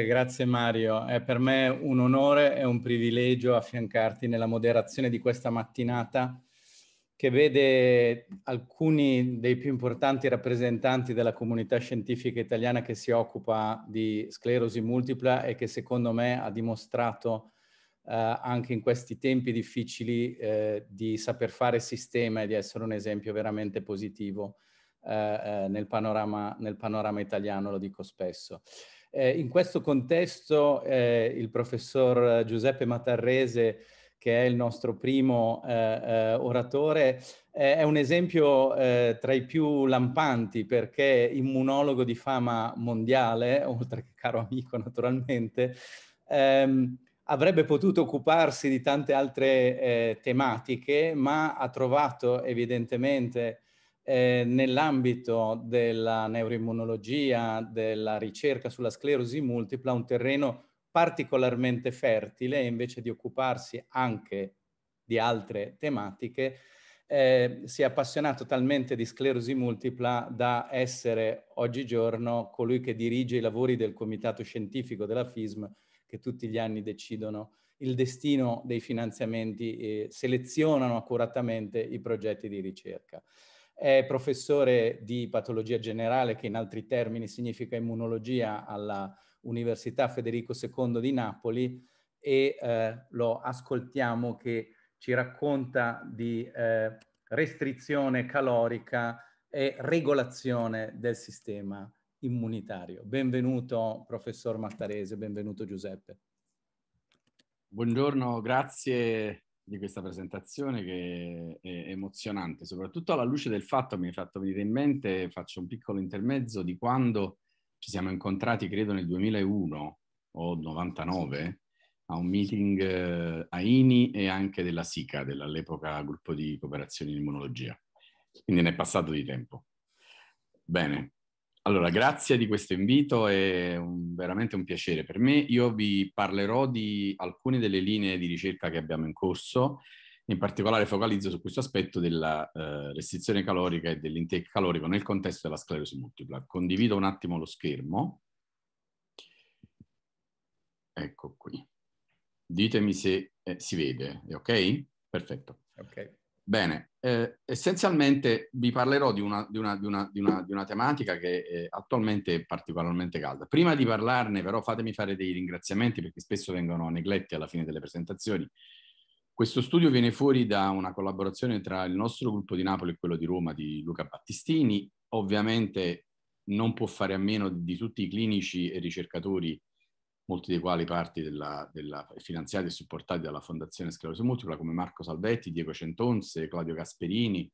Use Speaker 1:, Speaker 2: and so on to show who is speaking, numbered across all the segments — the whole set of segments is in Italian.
Speaker 1: Grazie, grazie Mario. È per me un onore e un privilegio affiancarti nella moderazione di questa mattinata che vede alcuni dei più importanti rappresentanti della comunità scientifica italiana che si occupa di sclerosi multipla e che secondo me ha dimostrato eh, anche in questi tempi difficili eh, di saper fare sistema e di essere un esempio veramente positivo eh, eh nel, panorama, nel panorama italiano, lo dico spesso. Eh, in questo contesto eh, il professor Giuseppe Matarrese, che è il nostro primo eh, eh oratore, eh, è un esempio eh, tra i più lampanti perché immunologo di fama mondiale, oltre che caro amico naturalmente, ehm, avrebbe potuto occuparsi di tante altre tematiche, ma ha trovato evidentemente eh, nell'ambito della neuroimmunologia, della ricerca sulla sclerosi multipla, un terreno particolarmente fertile invece di occuparsi anche di altre tematiche, eh, si è appassionato talmente di sclerosi multipla da essere oggigiorno colui che dirige i lavori del comitato scientifico della FISM che tutti gli anni decidono il destino dei finanziamenti e selezionano accuratamente i progetti di ricerca è professore di patologia generale, che in altri termini significa immunologia, alla Università Federico II di Napoli e eh, lo ascoltiamo che ci racconta di eh, restrizione calorica e regolazione del sistema immunitario. Benvenuto professor Mattarese, benvenuto Giuseppe. Buongiorno, grazie di
Speaker 2: questa presentazione che è emozionante, soprattutto alla luce del fatto, mi hai fatto venire in mente, faccio un piccolo intermezzo di quando ci siamo incontrati, credo nel 2001 o 99, a un meeting eh, a INI e anche della SICA, dell'epoca gruppo di cooperazione in immunologia. Quindi ne è passato di tempo. Bene, allora, grazie di questo invito, è un, veramente un piacere per me. Io vi parlerò di alcune delle linee di ricerca che abbiamo in corso, in particolare focalizzo su questo aspetto della eh, restrizione calorica e dell'intake calorico nel contesto della sclerosi multipla. Condivido un attimo lo schermo. Ecco qui. Ditemi se eh, si vede, è ok? Perfetto. Okay. Bene, eh, essenzialmente vi parlerò di una, di una, di una, di una tematica che è attualmente è particolarmente calda. Prima di parlarne però fatemi fare dei ringraziamenti perché spesso vengono negletti alla fine delle presentazioni. Questo studio viene fuori da una collaborazione tra il nostro gruppo di Napoli e quello di Roma di Luca Battistini. Ovviamente non può fare a meno di tutti i clinici e ricercatori molti dei quali parti della, della, finanziati e supportati dalla Fondazione Sclerosi Multipla, come Marco Salvetti, Diego Centonze, Claudio Gasperini,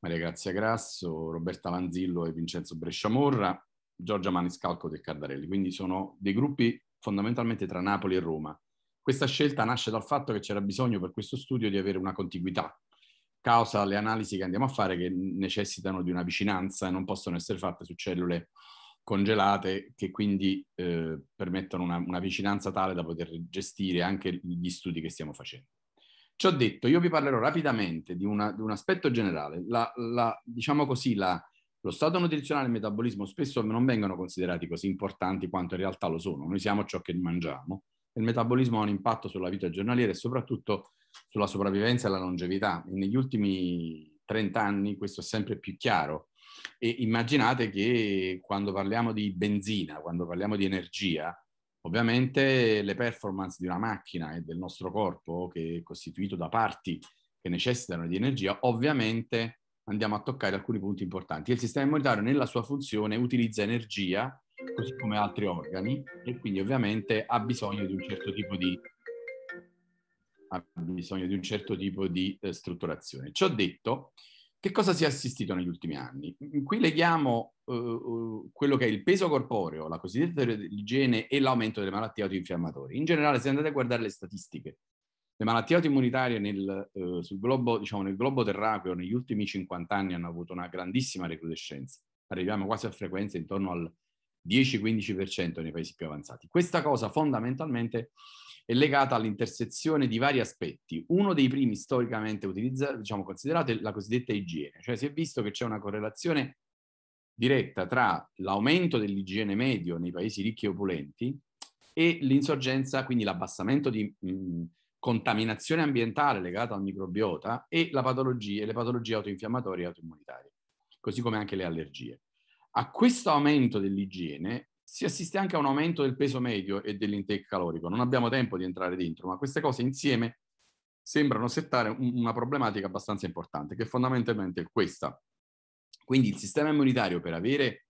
Speaker 2: Maria Grazia Grasso, Roberta Lanzillo e Vincenzo Bresciamorra, Giorgia Maniscalco del Cardarelli. Quindi sono dei gruppi fondamentalmente tra Napoli e Roma. Questa scelta nasce dal fatto che c'era bisogno per questo studio di avere una contiguità, causa le analisi che andiamo a fare che necessitano di una vicinanza e non possono essere fatte su cellule congelate che quindi eh, permettono una, una vicinanza tale da poter gestire anche gli studi che stiamo facendo. Ciò detto, io vi parlerò rapidamente di, una, di un aspetto generale. La, la, diciamo così, la, lo stato nutrizionale e il metabolismo spesso non vengono considerati così importanti quanto in realtà lo sono. Noi siamo ciò che mangiamo e il metabolismo ha un impatto sulla vita giornaliera e soprattutto sulla sopravvivenza e la longevità. E negli ultimi 30 anni questo è sempre più chiaro e immaginate che quando parliamo di benzina, quando parliamo di energia, ovviamente le performance di una macchina e del nostro corpo, che è costituito da parti che necessitano di energia, ovviamente andiamo a toccare alcuni punti importanti. Il sistema immunitario nella sua funzione utilizza energia, così come altri organi, e quindi ovviamente ha bisogno di un certo tipo di ha bisogno di un certo tipo di eh, strutturazione. Ciò detto, che cosa si è assistito negli ultimi anni? Qui leghiamo uh, quello che è il peso corporeo, la cosiddetta igiene e l'aumento delle malattie autoinfiammatorie. In generale, se andate a guardare le statistiche, le malattie autoimmunitarie nel, uh, globo, diciamo, nel globo terracqueo negli ultimi 50 anni hanno avuto una grandissima recrudescenza. Arriviamo quasi a frequenze intorno al 10-15% nei paesi più avanzati. Questa cosa fondamentalmente è legata all'intersezione di vari aspetti. Uno dei primi storicamente utilizzato, diciamo, considerato è la cosiddetta igiene, cioè si è visto che c'è una correlazione diretta tra l'aumento dell'igiene medio nei paesi ricchi e opulenti e l'insorgenza, quindi l'abbassamento di mh, mm, contaminazione ambientale legata al microbiota e patologia, le patologie autoinfiammatorie e autoimmunitarie, così come anche le allergie. A questo aumento dell'igiene si assiste anche a un aumento del peso medio e dell'intake calorico. Non abbiamo tempo di entrare dentro, ma queste cose insieme sembrano settare una problematica abbastanza importante, che fondamentalmente è questa. Quindi il sistema immunitario per avere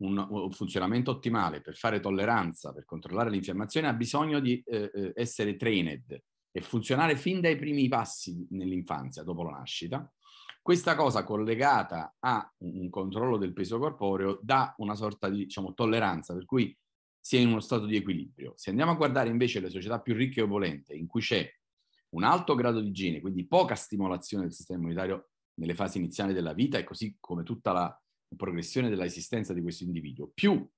Speaker 2: un, un funzionamento ottimale, per fare tolleranza, per controllare l'infiammazione, ha bisogno di eh, eh essere trained e funzionare fin dai primi passi nell'infanzia, dopo la nascita, questa cosa collegata a un controllo del peso corporeo dà una sorta di diciamo, tolleranza, per cui si è in uno stato di equilibrio. Se andiamo a guardare invece le società più ricche e opulente, in cui c'è un alto grado di igiene, quindi poca stimolazione del sistema immunitario nelle fasi iniziali della vita e così come tutta la progressione dell'esistenza di questo individuo, più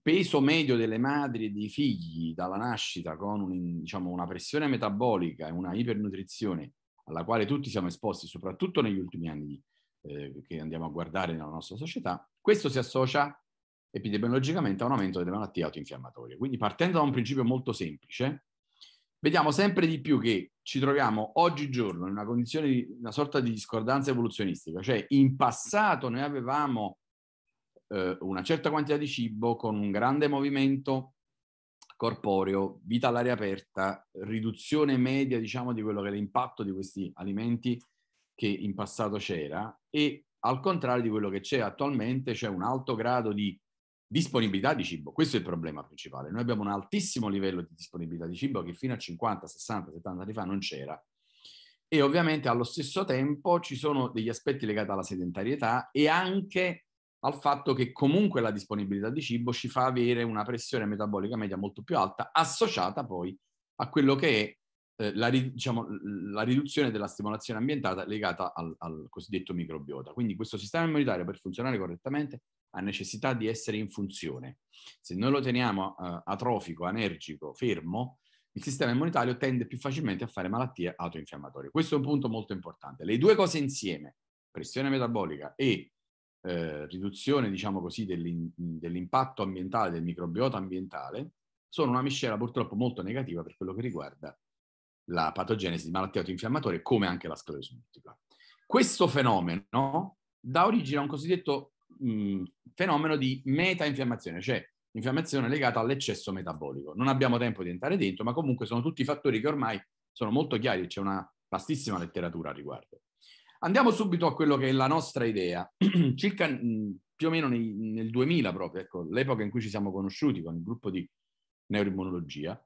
Speaker 2: peso medio delle madri e dei figli dalla nascita con un, diciamo, una pressione metabolica e una ipernutrizione alla quale tutti siamo esposti, soprattutto negli ultimi anni eh, che andiamo a guardare nella nostra società, questo si associa epidemiologicamente a un aumento delle malattie autoinfiammatorie. Quindi partendo da un principio molto semplice, vediamo sempre di più che ci troviamo oggigiorno in una condizione di una sorta di discordanza evoluzionistica, cioè in passato noi avevamo eh, una certa quantità di cibo con un grande movimento corporeo, vita all'aria aperta, riduzione media, diciamo, di quello che è l'impatto di questi alimenti che in passato c'era e al contrario di quello che c'è attualmente, c'è un alto grado di disponibilità di cibo. Questo è il problema principale. Noi abbiamo un altissimo livello di disponibilità di cibo che fino a 50, 60, 70 anni fa non c'era. E ovviamente allo stesso tempo ci sono degli aspetti legati alla sedentarietà e anche al fatto che comunque la disponibilità di cibo ci fa avere una pressione metabolica media molto più alta, associata poi a quello che è eh, la, diciamo, la, riduzione della stimolazione ambientata legata al, al, cosiddetto microbiota. Quindi questo sistema immunitario per funzionare correttamente ha necessità di essere in funzione. Se noi lo teniamo eh, atrofico, energico, fermo, il sistema immunitario tende più facilmente a fare malattie autoinfiammatorie. Questo è un punto molto importante. Le due cose insieme, pressione metabolica e eh, riduzione, diciamo così, dell'in, dell'impatto ambientale, del microbiota ambientale, sono una miscela purtroppo molto negativa per quello che riguarda la patogenesi di malattie autoinfiammatorie, come anche la sclerosi multipla. Questo fenomeno dà origine a un cosiddetto mh, mm, fenomeno di meta-infiammazione, cioè infiammazione legata all'eccesso metabolico. Non abbiamo tempo di entrare dentro, ma comunque sono tutti fattori che ormai sono molto chiari, c'è una vastissima letteratura a riguardo. Andiamo subito a quello che è la nostra idea. Circa mm, più o meno nei, nel 2000 proprio, ecco, l'epoca in cui ci siamo conosciuti con il gruppo di neuroimmunologia,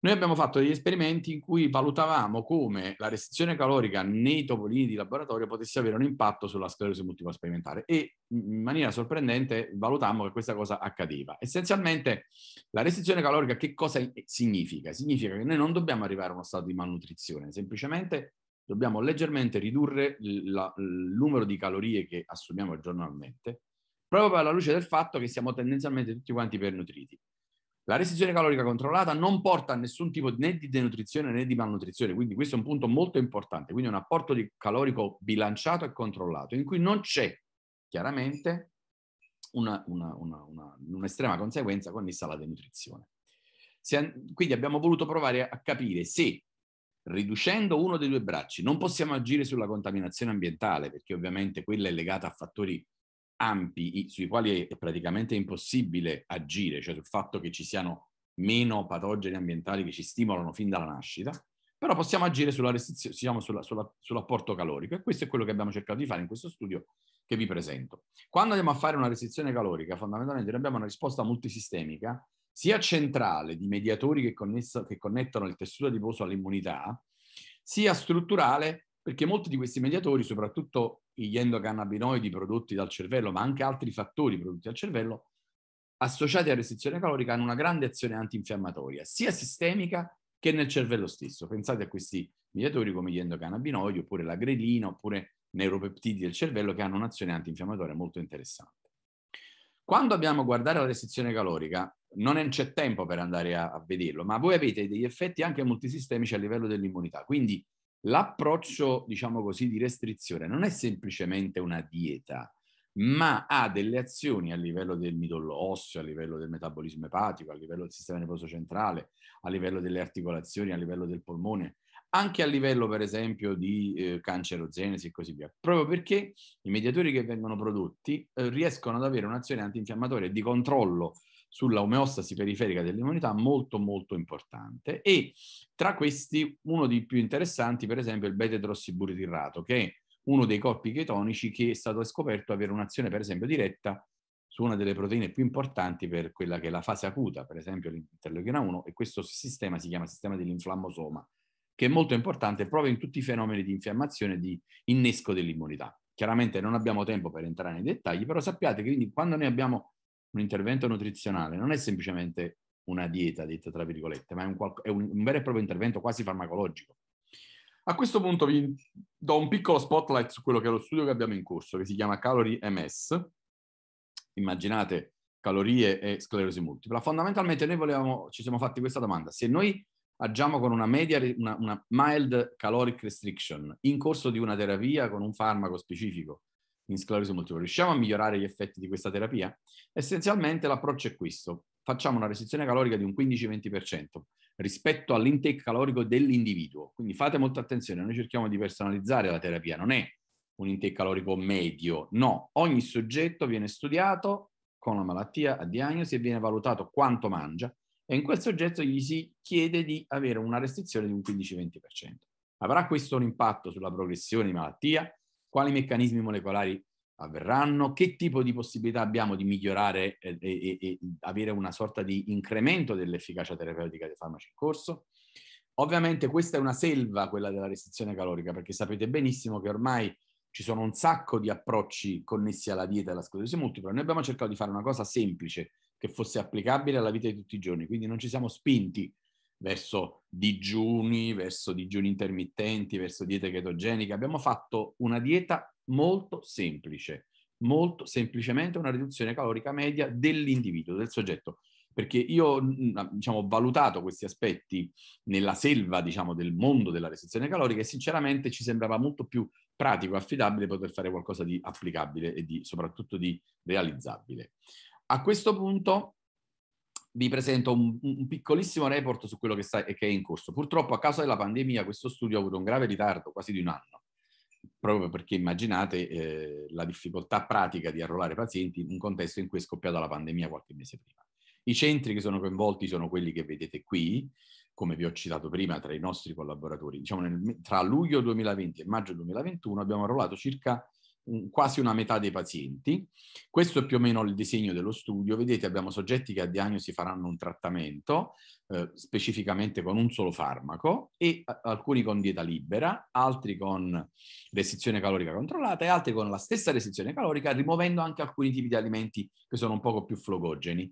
Speaker 2: noi abbiamo fatto degli esperimenti in cui valutavamo come la restrizione calorica nei topolini di laboratorio potesse avere un impatto sulla sclerosi multipla sperimentale e mm, in maniera sorprendente valutammo che questa cosa accadeva. Essenzialmente la restrizione calorica che cosa significa? Significa che noi non dobbiamo arrivare a uno stato di malnutrizione, semplicemente dobbiamo leggermente ridurre la, il numero di calorie che assumiamo giornalmente, proprio alla luce del fatto che siamo tendenzialmente tutti quanti pernutriti. La restrizione calorica controllata non porta a nessun tipo né di denutrizione né di malnutrizione, quindi questo è un punto molto importante, quindi un apporto calorico bilanciato e controllato, in cui non c'è chiaramente una, una, una, un'estrema conseguenza connessa alla denutrizione. Se, quindi abbiamo voluto provare a capire se riducendo uno dei due bracci. Non possiamo agire sulla contaminazione ambientale perché ovviamente quella è legata a fattori ampi sui quali è praticamente impossibile agire, cioè sul fatto che ci siano meno patogeni ambientali che ci stimolano fin dalla nascita, però possiamo agire sulla restrizione, diciamo, sulla, sulla, sull'apporto calorico e questo è quello che abbiamo cercato di fare in questo studio che vi presento. Quando andiamo a fare una restrizione calorica, fondamentalmente noi abbiamo una risposta multisistemica sia centrale di mediatori che, connessa, che connettono il tessuto adiposo all'immunità, sia strutturale perché molti di questi mediatori, soprattutto gli endocannabinoidi prodotti dal cervello, ma anche altri fattori prodotti dal cervello, associati a restrizione calorica, hanno una grande azione antinfiammatoria, sia sistemica che nel cervello stesso. Pensate a questi mediatori come gli endocannabinoidi, oppure la grelina, oppure neuropeptidi del cervello, che hanno un'azione antinfiammatoria molto interessante. Quando abbiamo a guardare la restrizione calorica, non c'è tempo per andare a, a, vederlo, ma voi avete degli effetti anche multisistemici a livello dell'immunità. Quindi l'approccio, diciamo così, di restrizione non è semplicemente una dieta, ma ha delle azioni a livello del midollo osseo, a livello del metabolismo epatico, a livello del sistema nervoso centrale, a livello delle articolazioni, a livello del polmone, anche a livello per esempio di eh, cancerogenesi e così via, proprio perché i mediatori che vengono prodotti eh, riescono ad avere un'azione antinfiammatoria e di controllo sulla omeostasi periferica dell'immunità molto molto importante e tra questi uno dei più interessanti per esempio è il betetrossiburitirrato che è uno dei corpi chetonici che è stato scoperto avere un'azione per esempio diretta su una delle proteine più importanti per quella che è la fase acuta, per esempio l'interleuchina 1 e questo sistema si chiama sistema dell'inflammosoma che è molto importante proprio in tutti i fenomeni di infiammazione e di innesco dell'immunità. Chiaramente non abbiamo tempo per entrare nei dettagli, però sappiate che quindi quando noi abbiamo un intervento nutrizionale non è semplicemente una dieta, detta tra virgolette, ma è un, è un vero e proprio intervento quasi farmacologico. A questo punto vi do un piccolo spotlight su quello che è lo studio che abbiamo in corso, che si chiama Calorie MS. Immaginate calorie e sclerosi multipla. Fondamentalmente noi volevamo, ci siamo fatti questa domanda. Se noi agiamo con una, media, una, una mild caloric restriction in corso di una terapia con un farmaco specifico in sclerosi multipla. Riusciamo a migliorare gli effetti di questa terapia? Essenzialmente l'approccio è questo. Facciamo una restrizione calorica di un 15-20% rispetto all'intake calorico dell'individuo. Quindi fate molta attenzione, noi cerchiamo di personalizzare la terapia, non è un intake calorico medio, no, ogni soggetto viene studiato con la malattia a diagnosi e viene valutato quanto mangia e in quel soggetto gli si chiede di avere una restrizione di un 15-20%. Avrà questo un impatto sulla progressione di malattia, quali meccanismi molecolari avverranno, che tipo di possibilità abbiamo di migliorare eh, e, e, e avere una sorta di incremento dell'efficacia terapeutica dei farmaci in corso. Ovviamente questa è una selva, quella della restrizione calorica, perché sapete benissimo che ormai ci sono un sacco di approcci connessi alla dieta e alla sclerosi multipla. Noi abbiamo cercato di fare una cosa semplice che fosse applicabile alla vita di tutti i giorni, quindi non ci siamo spinti verso digiuni, verso digiuni intermittenti, verso diete chetogeniche. Abbiamo fatto una dieta molto semplice, molto semplicemente una riduzione calorica media dell'individuo, del soggetto. Perché io diciamo, ho valutato questi aspetti nella selva diciamo, del mondo della restrizione calorica e sinceramente ci sembrava molto più pratico, affidabile poter fare qualcosa di applicabile e di, soprattutto di realizzabile. A questo punto vi presento un, un, piccolissimo report su quello che, sta, che è in corso. Purtroppo a causa della pandemia questo studio ha avuto un grave ritardo, quasi di un anno, proprio perché immaginate eh, la difficoltà pratica di arruolare pazienti in un contesto in cui è scoppiata la pandemia qualche mese prima. I centri che sono coinvolti sono quelli che vedete qui, come vi ho citato prima, tra i nostri collaboratori. Diciamo nel, tra luglio 2020 e maggio 2021 abbiamo arruolato circa quasi una metà dei pazienti. Questo è più o meno il disegno dello studio. Vedete, abbiamo soggetti che a diagnosi faranno un trattamento, eh, specificamente con un solo farmaco, e eh, alcuni con dieta libera, altri con restrizione calorica controllata e altri con la stessa restrizione calorica, rimuovendo anche alcuni tipi di alimenti che sono un poco più flogogeni.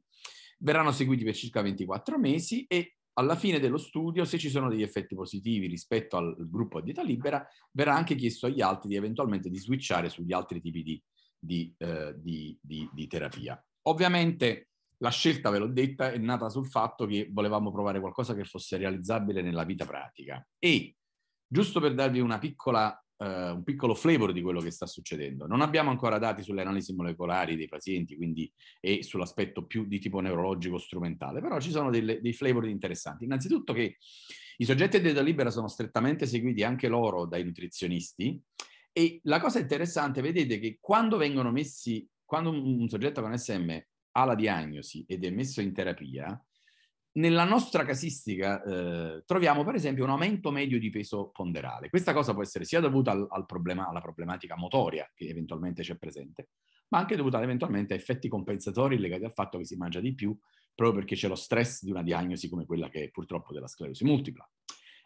Speaker 2: Verranno seguiti per circa 24 mesi e alla fine dello studio, se ci sono degli effetti positivi rispetto al gruppo a dieta libera, verrà anche chiesto agli altri di eventualmente di switchare sugli altri tipi di, di, eh, di, di terapia. Ovviamente la scelta, ve l'ho detta, è nata sul fatto che volevamo provare qualcosa che fosse realizzabile nella vita pratica. E giusto per darvi una piccola eh, un piccolo flavor di quello che sta succedendo. Non abbiamo ancora dati sulle analisi molecolari dei pazienti quindi, e sull'aspetto più di tipo neurologico strumentale, però ci sono delle, dei flavor interessanti. Innanzitutto che i soggetti a dieta libera sono strettamente seguiti anche loro dai nutrizionisti e la cosa interessante, vedete che quando vengono messi, quando un, un soggetto con SM ha la diagnosi ed è messo in terapia, nella nostra casistica eh, troviamo per esempio un aumento medio di peso ponderale. Questa cosa può essere sia dovuta al, al problema, alla problematica motoria che eventualmente c'è presente, ma anche dovuta eventualmente a effetti compensatori legati al fatto che si mangia di più proprio perché c'è lo stress di una diagnosi come quella che è purtroppo della sclerosi multipla.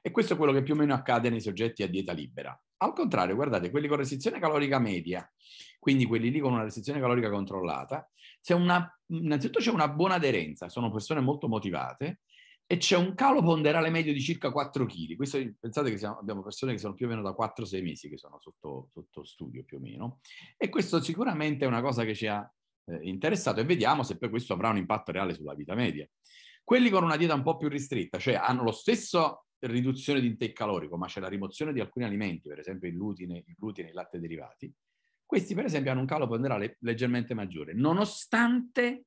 Speaker 2: E questo è quello che più o meno accade nei soggetti a dieta libera. Al contrario, guardate, quelli con restrizione calorica media, quindi quelli lì con una restrizione calorica controllata, c'è una, innanzitutto c'è una buona aderenza, sono persone molto motivate e c'è un calo ponderale medio di circa 4 kg. Questo, pensate che siamo, abbiamo persone che sono più o meno da 4-6 mesi che sono sotto, sotto, studio più o meno e questo sicuramente è una cosa che ci ha eh, interessato e vediamo se poi questo avrà un impatto reale sulla vita media. Quelli con una dieta un po' più ristretta, cioè hanno lo stesso riduzione di intake calorico, ma c'è la rimozione di alcuni alimenti, per esempio il glutine, il glutine e i latte derivati, questi per esempio hanno un calo ponderale leggermente maggiore, nonostante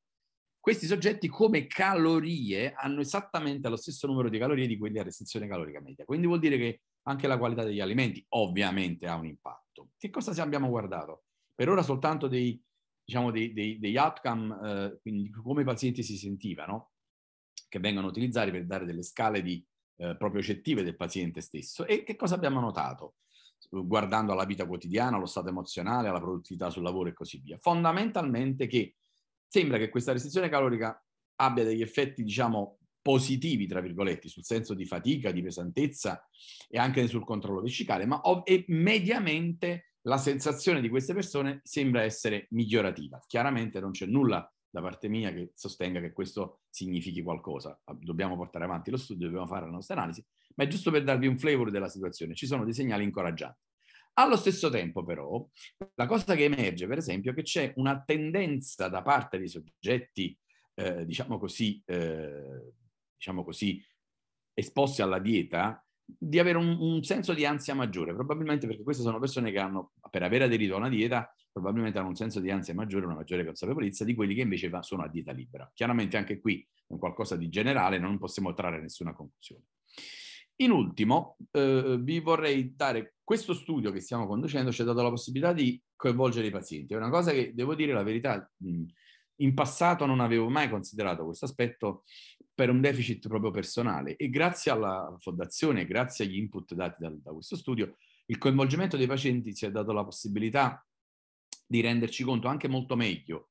Speaker 2: questi soggetti come calorie hanno esattamente lo stesso numero di calorie di quelli a restrizione calorica media. Quindi vuol dire che anche la qualità degli alimenti ovviamente ha un impatto. Che cosa abbiamo guardato? Per ora soltanto dei, diciamo, dei, dei, degli outcome, eh, quindi come i pazienti si sentivano, che vengono utilizzati per dare delle scale di, eh, proprio cettive del paziente stesso. E che cosa abbiamo notato? guardando alla vita quotidiana, allo stato emozionale, alla produttività sul lavoro e così via. Fondamentalmente che sembra che questa restrizione calorica abbia degli effetti, diciamo, positivi, tra virgolette, sul senso di fatica, di pesantezza e anche sul controllo vescicale, ma ov- mediamente la sensazione di queste persone sembra essere migliorativa. Chiaramente non c'è nulla da parte mia che sostenga che questo significhi qualcosa. Dobbiamo portare avanti lo studio, dobbiamo fare la nostra analisi, ma è giusto per darvi un flavor della situazione, ci sono dei segnali incoraggianti. Allo stesso tempo, però, la cosa che emerge, per esempio, è che c'è una tendenza da parte dei soggetti, eh, diciamo, così, eh, diciamo così, esposti alla dieta, di avere un, un, senso di ansia maggiore, probabilmente perché queste sono persone che hanno, per aver aderito a una dieta, probabilmente hanno un senso di ansia maggiore, una maggiore consapevolezza di quelli che invece sono a dieta libera. Chiaramente anche qui è qualcosa di generale, non possiamo trarre nessuna conclusione. In ultimo, eh, vi vorrei dare questo studio che stiamo conducendo ci ha dato la possibilità di coinvolgere i pazienti. È una cosa che, devo dire la verità, in passato non avevo mai considerato questo aspetto per un deficit proprio personale e grazie alla fondazione, grazie agli input dati da, da questo studio, il coinvolgimento dei pazienti ci ha dato la possibilità di renderci conto anche molto meglio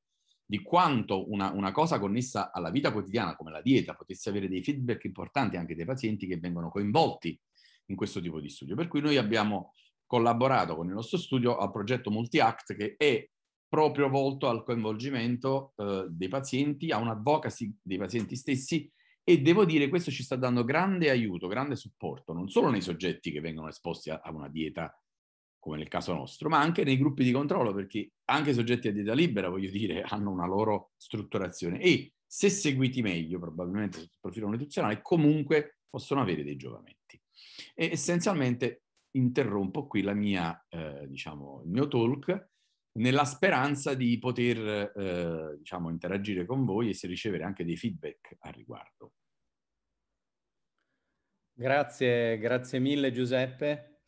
Speaker 2: di quanto una, una, cosa connessa alla vita quotidiana come la dieta potesse avere dei feedback importanti anche dei pazienti che vengono coinvolti in questo tipo di studio. Per cui noi abbiamo collaborato con il nostro studio al progetto MultiAct che è proprio volto al coinvolgimento eh, dei pazienti, a un'advocacy dei pazienti stessi e devo dire che questo ci sta dando grande aiuto, grande supporto, non solo nei soggetti che vengono esposti a, a una dieta come nel caso nostro, ma anche nei gruppi di controllo, perché anche soggetti a dieta libera, voglio dire, hanno una loro strutturazione e se seguiti meglio, probabilmente sul profilo nutrizionale, comunque possono avere dei giovamenti. E essenzialmente interrompo qui la mia, eh, diciamo, il mio talk nella speranza di poter eh, diciamo, interagire con voi e se ricevere anche dei feedback al riguardo.
Speaker 1: Grazie, grazie mille Giuseppe.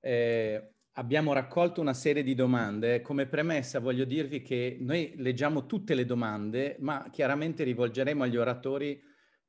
Speaker 1: Eh, Abbiamo raccolto una serie di domande. Come premessa voglio dirvi che noi leggiamo tutte le domande, ma chiaramente rivolgeremo agli oratori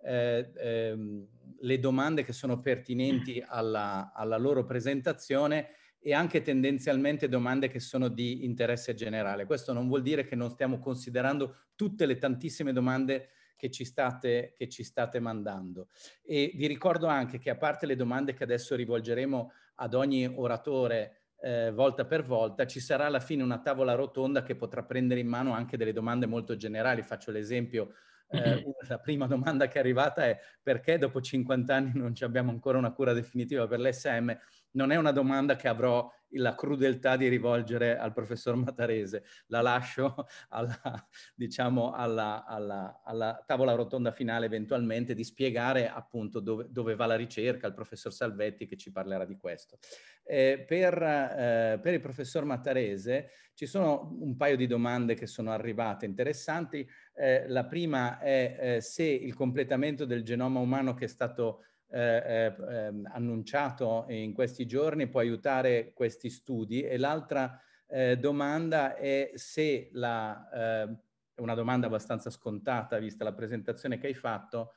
Speaker 1: eh, ehm, le domande che sono pertinenti alla, alla, loro presentazione e anche tendenzialmente domande che sono di interesse generale. Questo non vuol dire che non stiamo considerando tutte le tantissime domande che ci state, che ci state mandando. E vi ricordo anche che a parte le domande che adesso rivolgeremo ad ogni oratore, eh, volta per volta, ci sarà alla fine una tavola rotonda che potrà prendere in mano anche delle domande molto generali. Faccio l'esempio eh, una, la prima domanda che è arrivata è perché dopo 50 anni non abbiamo ancora una cura definitiva per l'SM? Non è una domanda che avrò la crudeltà di rivolgere al professor Matarese, la lascio alla, diciamo, alla, alla, alla tavola rotonda finale eventualmente di spiegare appunto dove, dove, va la ricerca, al professor Salvetti che ci parlerà di questo. Eh, per, eh, per il professor Matarese ci sono un paio di domande che sono arrivate interessanti. Eh, la prima è eh, se il completamento del genoma umano che è stato eh, eh, ehm, annunciato in questi giorni può aiutare questi studi e l'altra eh, domanda è se la, una domanda abbastanza scontata vista la presentazione che hai fatto,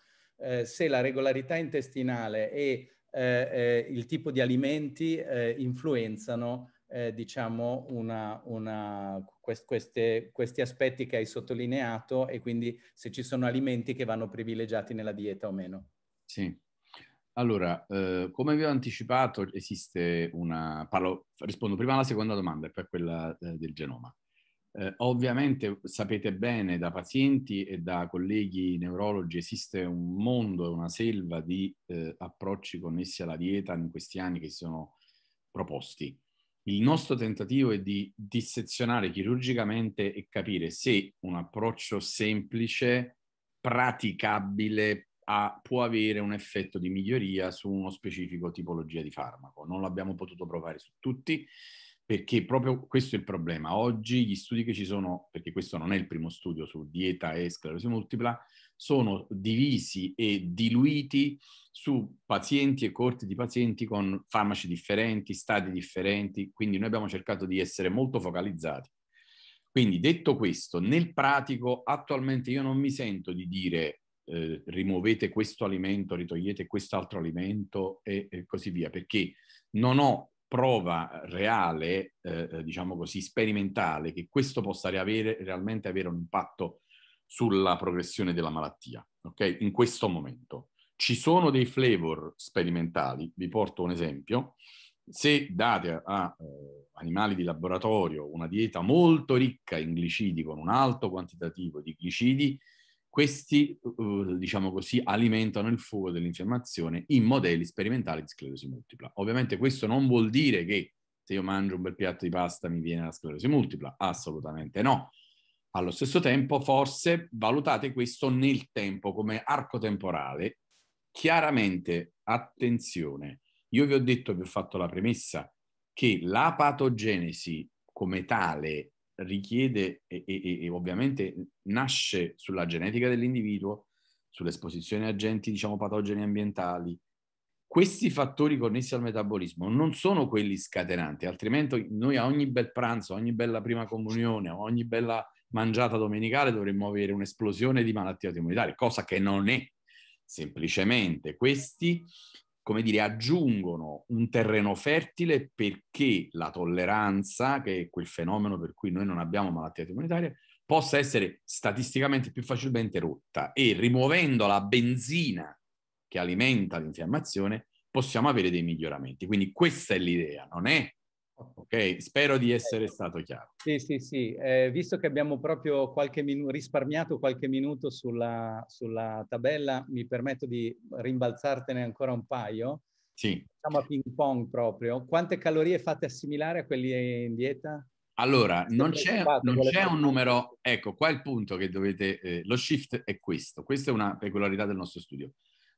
Speaker 1: se la regolarità intestinale e eh, eh, il tipo di alimenti eh, influenzano eh, diciamo, una, una, quest, queste, questi aspetti che hai sottolineato e quindi se ci sono alimenti che vanno privilegiati nella dieta o meno.
Speaker 2: Sì. Allora, eh, come vi ho anticipato, esiste una... Parlo, rispondo prima alla seconda domanda e poi quella eh, del genoma. Eh, ovviamente sapete bene da pazienti e da colleghi neurologi esiste un mondo, e una selva di eh, approcci connessi alla dieta in questi anni che si sono proposti. Il nostro tentativo è di dissezionare chirurgicamente e capire se un approccio semplice, praticabile, ha, può avere un effetto di miglioria su uno specifico tipologia di farmaco. Non l'abbiamo potuto provare su tutti perché proprio questo è il problema. Oggi gli studi che ci sono, perché questo non è il primo studio su dieta e sclerosi multipla, sono divisi e diluiti su pazienti e corti di pazienti con farmaci differenti, stadi differenti, quindi noi abbiamo cercato di essere molto focalizzati. Quindi detto questo, nel pratico attualmente io non mi sento di dire eh, rimuovete questo alimento, ritogliete quest'altro alimento e, e, così via, perché non ho prova reale, eh, eh diciamo così, sperimentale, che questo possa avere, realmente avere un impatto sulla progressione della malattia, ok? In questo momento. Ci sono dei flavor sperimentali, vi porto un esempio. Se date a eh, animali di laboratorio una dieta molto ricca in glicidi con un alto quantitativo di glicidi, questi, eh, diciamo così, alimentano il fuoco dell'infiammazione in modelli sperimentali di sclerosi multipla. Ovviamente questo non vuol dire che se io mangio un bel piatto di pasta mi viene la sclerosi multipla, assolutamente no allo stesso tempo, forse valutate questo nel tempo, come arco temporale. Chiaramente, attenzione, io vi ho detto, vi ho fatto la premessa, che la patogenesi come tale richiede e, e, e ovviamente nasce sulla genetica dell'individuo, sull'esposizione a agenti, diciamo, patogeni ambientali. Questi fattori connessi al metabolismo non sono quelli scatenanti, altrimenti noi a ogni bel pranzo, a ogni bella prima comunione, a ogni bella mangiata domenicale dovremmo avere un'esplosione di malattie autoimmunitarie, cosa che non è. Semplicemente questi, come dire, aggiungono un terreno fertile perché la tolleranza, che è quel fenomeno per cui noi non abbiamo malattie autoimmunitarie, possa essere statisticamente più facilmente rotta e rimuovendo la benzina che alimenta l'infiammazione possiamo avere dei miglioramenti. Quindi questa è l'idea, non è Ok, spero di essere ecco. stato chiaro.
Speaker 1: Sì, sì, sì. Eh, visto che abbiamo proprio qualche minu- risparmiato qualche minuto sulla, sulla, tabella, mi permetto di rimbalzartene ancora un paio. Sì. Facciamo a ping pong proprio. Quante calorie fate assimilare a quelli in dieta?
Speaker 2: Allora, non c'è, non c'è, un numero, ecco, qua è il punto che dovete, eh, lo shift è questo, questa è una peculiarità del nostro studio.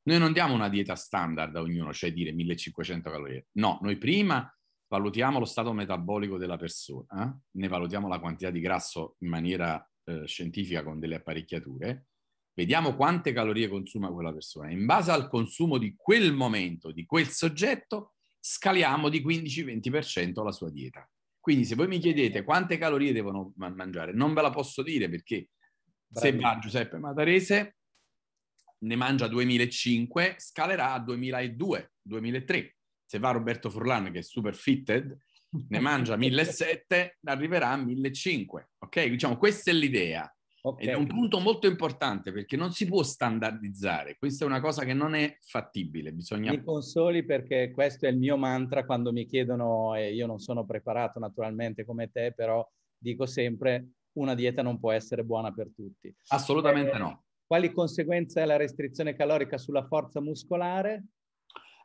Speaker 2: Noi non diamo una dieta standard a ognuno, cioè dire 1500 calorie, no, noi prima valutiamo lo stato metabolico della persona, ne valutiamo la quantità di grasso in maniera eh, scientifica con delle apparecchiature, vediamo quante calorie consuma quella persona. In base al consumo di quel momento, di quel soggetto, scaliamo di 15-20% la sua dieta. Quindi se voi mi chiedete quante calorie devono mangiare, non ve la posso dire perché se va Giuseppe Matarese ne mangia 2005, scalerà a 2002, 2003 se va Roberto Furlan, che è super fitted, ne mangia 1.700, arriverà a 1.500. Ok? Diciamo, questa è l'idea. Okay. Ed è un punto molto importante perché non si può standardizzare, questa è una cosa che non è fattibile. Bisogna... Mi
Speaker 1: consoli perché questo è il mio mantra quando mi chiedono, e io non sono preparato naturalmente come te, però dico sempre una dieta non può essere buona per tutti. Assolutamente eh, no. Quali conseguenze ha la restrizione calorica sulla forza muscolare?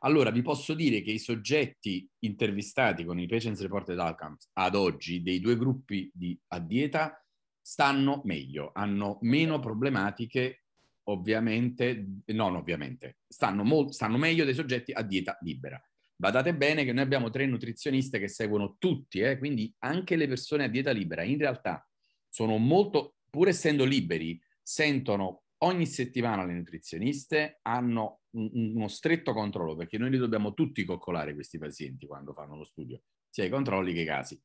Speaker 2: Allora, vi posso dire che i soggetti intervistati con i Patients Reported Outcomes ad oggi dei due gruppi di, a dieta stanno meglio, hanno meno problematiche, ovviamente, non ovviamente, stanno, mo- stanno meglio dei soggetti a dieta libera. Badate bene che noi abbiamo tre nutrizioniste che seguono tutti, eh, quindi anche le persone a dieta libera in realtà sono molto, pur essendo liberi, sentono ogni settimana le nutrizioniste hanno un, uno stretto controllo, perché noi li dobbiamo tutti coccolare questi pazienti quando fanno lo studio, sia i controlli che i casi.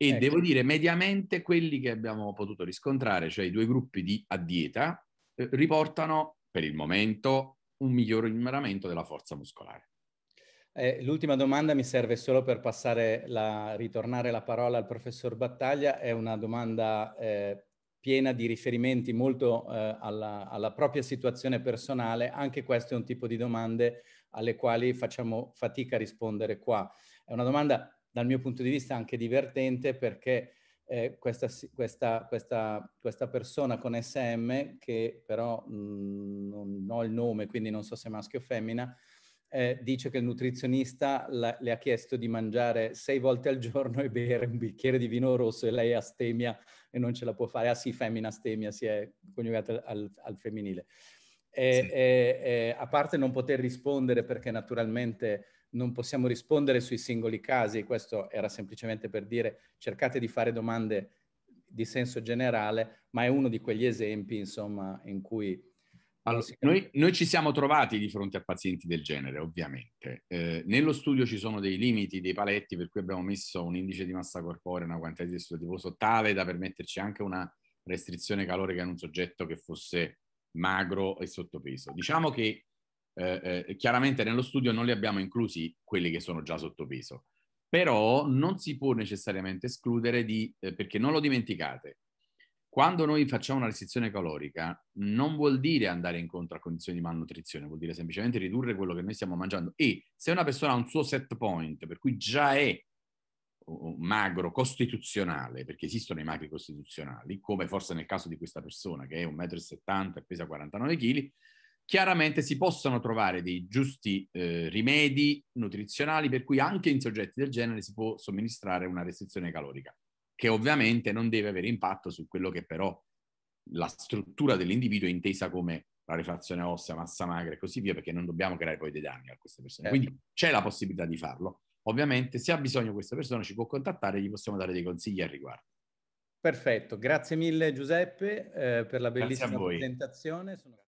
Speaker 2: E ecco. devo dire, mediamente quelli che abbiamo potuto riscontrare, cioè i due gruppi di a dieta, eh, riportano per il momento un miglioramento della forza muscolare.
Speaker 1: Eh, l'ultima domanda mi serve solo per passare la, ritornare la parola al professor Battaglia, è una domanda eh, piena di riferimenti molto eh, alla, alla, propria situazione personale, anche questo è un tipo di domande alle quali facciamo fatica a rispondere qua. È una domanda dal mio punto di vista anche divertente perché eh, questa, questa, questa, questa, persona con SM, che però mh, mm, non ho il nome, quindi non so se maschio o femmina, eh, dice che il nutrizionista la, le ha chiesto di mangiare sei volte al giorno e bere un bicchiere di vino rosso e lei ha astemia e non ce la può fare. Ah sì, femmina astemia, si è coniugata al, al femminile. E, sì. e, e, a parte non poter rispondere perché naturalmente non possiamo rispondere sui singoli casi, questo era semplicemente per dire cercate di fare domande di senso generale, ma è uno di quegli esempi insomma in cui allora, noi, noi, ci siamo
Speaker 2: trovati di fronte a pazienti del genere, ovviamente. Eh, nello studio ci sono dei limiti, dei paletti, per cui abbiamo messo un indice di massa corporea, una quantità di testo adiposo tale da permetterci anche una restrizione calorica in un soggetto che fosse magro e sottopeso. Diciamo che eh, eh, chiaramente nello studio non li abbiamo inclusi quelli che sono già sottopeso, però non si può necessariamente escludere di, eh, perché non lo dimenticate, quando noi facciamo una restrizione calorica, non vuol dire andare incontro a condizioni di malnutrizione, vuol dire semplicemente ridurre quello che noi stiamo mangiando. E se una persona ha un suo set point, per cui già è magro costituzionale, perché esistono i magri costituzionali, come forse nel caso di questa persona che è 1,70 m e pesa 49 kg, chiaramente si possono trovare dei giusti eh, rimedi nutrizionali per cui anche in soggetti del genere si può somministrare una restrizione calorica che ovviamente non deve avere impatto su quello che però la struttura dell'individuo è intesa come la refrazione ossea, massa magra e così via, perché non dobbiamo creare poi dei danni a queste persone. Certo. Quindi c'è la possibilità di farlo. Ovviamente, se ha bisogno
Speaker 1: questa persona ci può contattare e gli possiamo dare dei consigli al riguardo. Perfetto, grazie mille Giuseppe eh, per la bellissima presentazione. Sono...